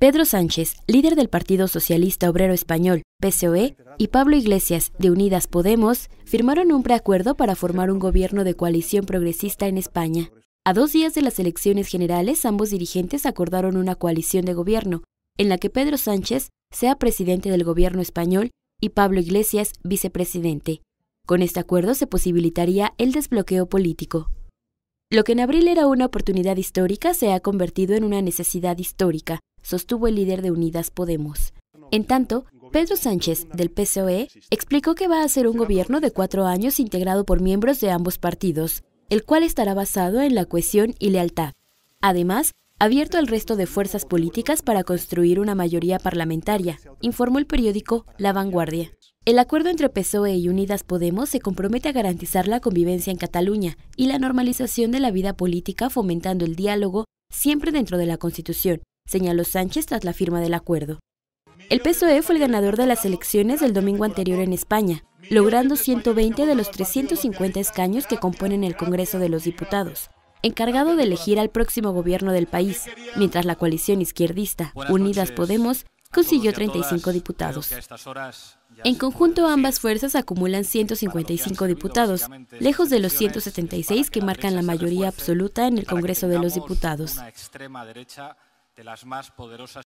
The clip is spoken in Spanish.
Pedro Sánchez, líder del Partido Socialista Obrero Español, PSOE, y Pablo Iglesias, de Unidas Podemos, firmaron un preacuerdo para formar un gobierno de coalición progresista en España. A dos días de las elecciones generales, ambos dirigentes acordaron una coalición de gobierno, en la que Pedro Sánchez sea presidente del gobierno español y Pablo Iglesias vicepresidente. Con este acuerdo se posibilitaría el desbloqueo político. Lo que en abril era una oportunidad histórica se ha convertido en una necesidad histórica, sostuvo el líder de Unidas Podemos. En tanto, Pedro Sánchez, del PSOE, explicó que va a ser un gobierno de cuatro años integrado por miembros de ambos partidos, el cual estará basado en la cohesión y lealtad. Además, abierto al resto de fuerzas políticas para construir una mayoría parlamentaria, informó el periódico La Vanguardia. El acuerdo entre PSOE y Unidas Podemos se compromete a garantizar la convivencia en Cataluña y la normalización de la vida política fomentando el diálogo siempre dentro de la Constitución, señaló Sánchez tras la firma del acuerdo. El PSOE fue el ganador de las elecciones del domingo anterior en España, logrando 120 de los 350 escaños que componen el Congreso de los Diputados, encargado de elegir al próximo gobierno del país, mientras la coalición izquierdista, Unidas Podemos, consiguió 35 diputados. En conjunto, ambas fuerzas acumulan 155 diputados, lejos de los 176 que marcan la mayoría absoluta en el Congreso de los Diputados de las más poderosas